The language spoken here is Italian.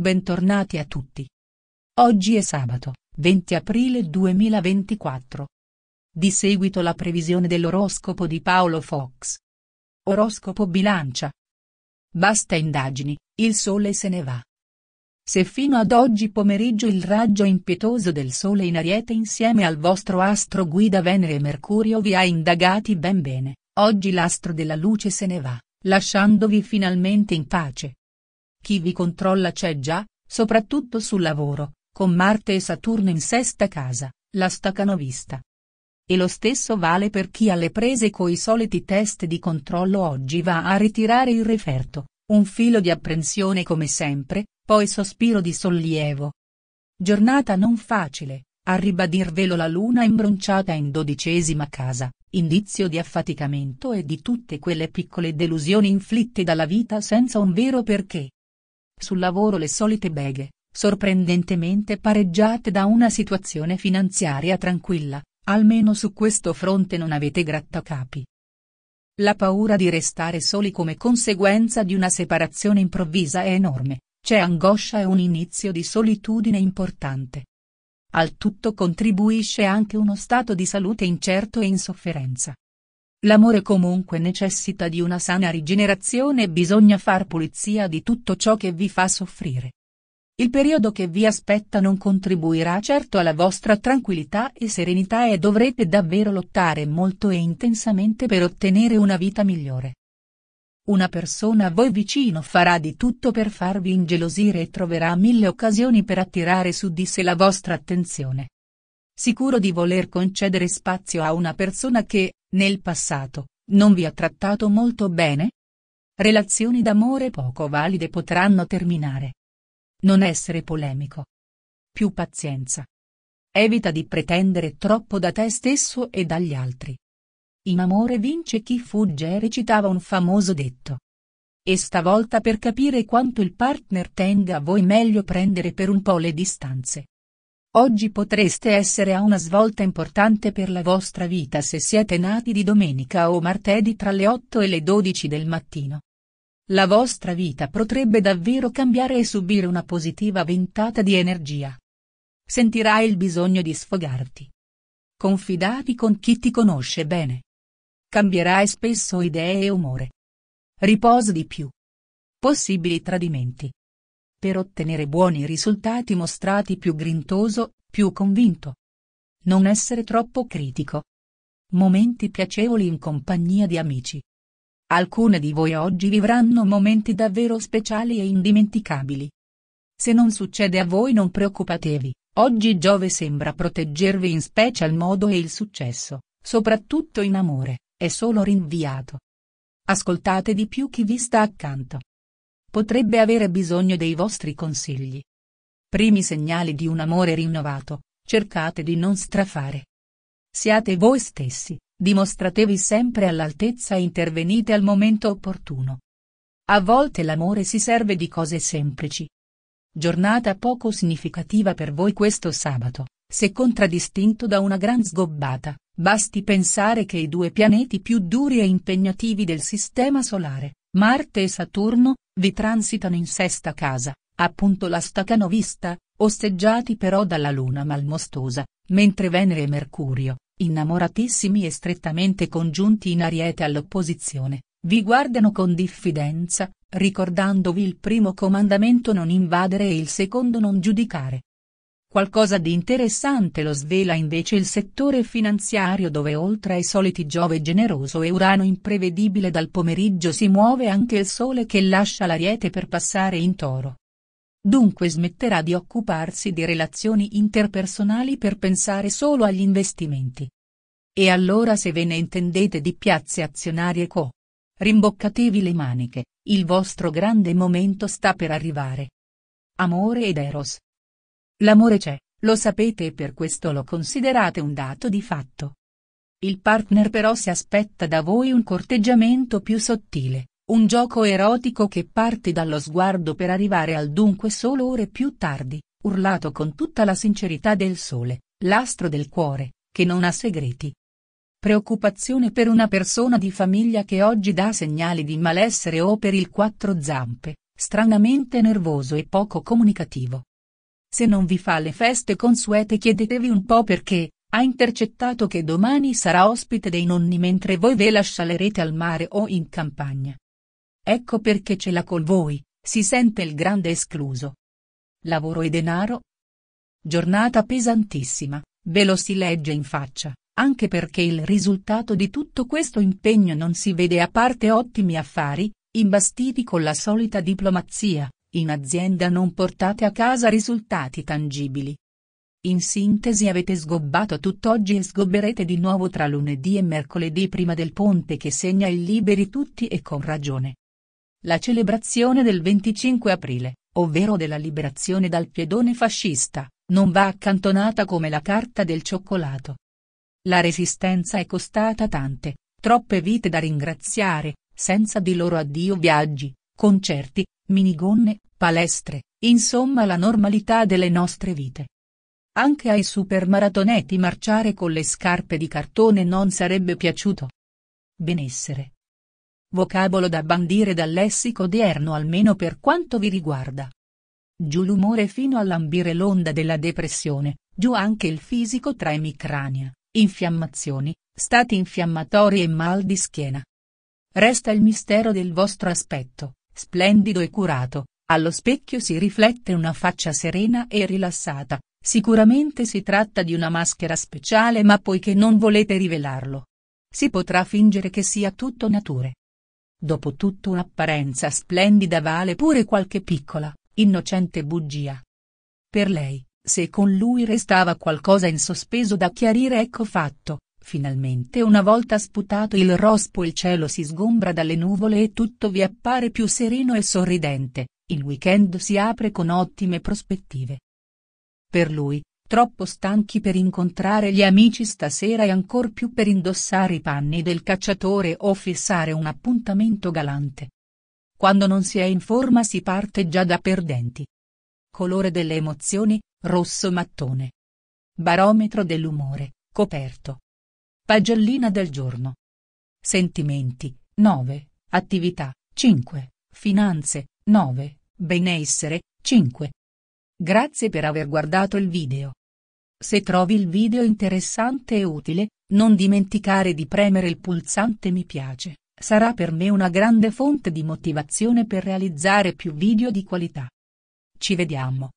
Bentornati a tutti. Oggi è sabato, 20 aprile 2024. Di seguito la previsione dell'oroscopo di Paolo Fox. Oroscopo bilancia. Basta indagini, il sole se ne va. Se fino ad oggi pomeriggio il raggio impietoso del sole in ariete insieme al vostro astro guida Venere e Mercurio vi ha indagati ben bene, oggi l'astro della luce se ne va, lasciandovi finalmente in pace chi vi controlla c'è già, soprattutto sul lavoro, con Marte e Saturno in sesta casa, la stacanovista. E lo stesso vale per chi alle prese coi soliti test di controllo oggi va a ritirare il referto, un filo di apprensione come sempre, poi sospiro di sollievo. Giornata non facile, a ribadirvelo la luna imbronciata in dodicesima casa, indizio di affaticamento e di tutte quelle piccole delusioni inflitte dalla vita senza un vero perché. Sul lavoro le solite beghe, sorprendentemente pareggiate da una situazione finanziaria tranquilla, almeno su questo fronte non avete grattacapi. La paura di restare soli come conseguenza di una separazione improvvisa è enorme, c'è angoscia e un inizio di solitudine importante. Al tutto contribuisce anche uno stato di salute incerto e in sofferenza, L'amore comunque necessita di una sana rigenerazione e bisogna far pulizia di tutto ciò che vi fa soffrire. Il periodo che vi aspetta non contribuirà certo alla vostra tranquillità e serenità e dovrete davvero lottare molto e intensamente per ottenere una vita migliore. Una persona a voi vicino farà di tutto per farvi ingelosire e troverà mille occasioni per attirare su di sé la vostra attenzione. Sicuro di voler concedere spazio a una persona che, nel passato, non vi ha trattato molto bene? Relazioni d'amore poco valide potranno terminare. Non essere polemico. Più pazienza. Evita di pretendere troppo da te stesso e dagli altri. In amore vince chi fugge recitava un famoso detto. E stavolta per capire quanto il partner tenga a voi meglio prendere per un po' le distanze. Oggi potreste essere a una svolta importante per la vostra vita se siete nati di domenica o martedì tra le 8 e le 12 del mattino. La vostra vita potrebbe davvero cambiare e subire una positiva ventata di energia. Sentirai il bisogno di sfogarti. Confidati con chi ti conosce bene. Cambierai spesso idee e umore. Riposa di più. Possibili tradimenti per ottenere buoni risultati mostrati più grintoso, più convinto. Non essere troppo critico. Momenti piacevoli in compagnia di amici. Alcune di voi oggi vivranno momenti davvero speciali e indimenticabili. Se non succede a voi non preoccupatevi, oggi Giove sembra proteggervi in special modo e il successo, soprattutto in amore, è solo rinviato. Ascoltate di più chi vi sta accanto potrebbe avere bisogno dei vostri consigli. Primi segnali di un amore rinnovato, cercate di non strafare. Siate voi stessi, dimostratevi sempre all'altezza e intervenite al momento opportuno. A volte l'amore si serve di cose semplici. Giornata poco significativa per voi questo sabato, se contraddistinto da una gran sgobbata, basti pensare che i due pianeti più duri e impegnativi del Sistema Solare, Marte e Saturno, vi transitano in sesta casa, appunto la vista, osteggiati però dalla luna malmostosa, mentre Venere e Mercurio, innamoratissimi e strettamente congiunti in ariete all'opposizione, vi guardano con diffidenza, ricordandovi il primo comandamento non invadere e il secondo non giudicare. Qualcosa di interessante lo svela invece il settore finanziario dove oltre ai soliti Giove generoso e Urano imprevedibile dal pomeriggio si muove anche il Sole che lascia l'ariete per passare in toro. Dunque smetterà di occuparsi di relazioni interpersonali per pensare solo agli investimenti. E allora se ve ne intendete di piazze azionarie co. Rimboccatevi le maniche, il vostro grande momento sta per arrivare. Amore ed Eros L'amore c'è, lo sapete e per questo lo considerate un dato di fatto. Il partner però si aspetta da voi un corteggiamento più sottile, un gioco erotico che parte dallo sguardo per arrivare al dunque solo ore più tardi, urlato con tutta la sincerità del sole, l'astro del cuore, che non ha segreti. Preoccupazione per una persona di famiglia che oggi dà segnali di malessere o per il quattro zampe, stranamente nervoso e poco comunicativo. Se non vi fa le feste consuete chiedetevi un po' perché, ha intercettato che domani sarà ospite dei nonni mentre voi ve la scialerete al mare o in campagna. Ecco perché ce l'ha con voi, si sente il grande escluso. Lavoro e denaro? Giornata pesantissima, ve lo si legge in faccia, anche perché il risultato di tutto questo impegno non si vede a parte ottimi affari, imbastiti con la solita diplomazia, in azienda non portate a casa risultati tangibili. In sintesi avete sgobbato tutt'oggi e sgobberete di nuovo tra lunedì e mercoledì prima del ponte che segna il liberi tutti e con ragione. La celebrazione del 25 aprile, ovvero della liberazione dal piedone fascista, non va accantonata come la carta del cioccolato. La resistenza è costata tante, troppe vite da ringraziare, senza di loro addio viaggi, concerti, minigonne, palestre, insomma la normalità delle nostre vite. Anche ai supermaratoneti marciare con le scarpe di cartone non sarebbe piaciuto. Benessere. Vocabolo da bandire dal lessico odierno almeno per quanto vi riguarda. Giù l'umore fino a lambire l'onda della depressione, giù anche il fisico tra emicrania, infiammazioni, stati infiammatori e mal di schiena. Resta il mistero del vostro aspetto, splendido e curato, allo specchio si riflette una faccia serena e rilassata, sicuramente si tratta di una maschera speciale ma poiché non volete rivelarlo. Si potrà fingere che sia tutto nature. Dopotutto un'apparenza splendida vale pure qualche piccola, innocente bugia. Per lei, se con lui restava qualcosa in sospeso da chiarire ecco fatto, Finalmente una volta sputato il rospo il cielo si sgombra dalle nuvole e tutto vi appare più sereno e sorridente, il weekend si apre con ottime prospettive. Per lui, troppo stanchi per incontrare gli amici stasera e ancor più per indossare i panni del cacciatore o fissare un appuntamento galante. Quando non si è in forma si parte già da perdenti. Colore delle emozioni, rosso mattone. Barometro dell'umore, coperto Pagellina del giorno. Sentimenti 9, attività 5, finanze 9, benessere 5. Grazie per aver guardato il video. Se trovi il video interessante e utile, non dimenticare di premere il pulsante mi piace, sarà per me una grande fonte di motivazione per realizzare più video di qualità. Ci vediamo.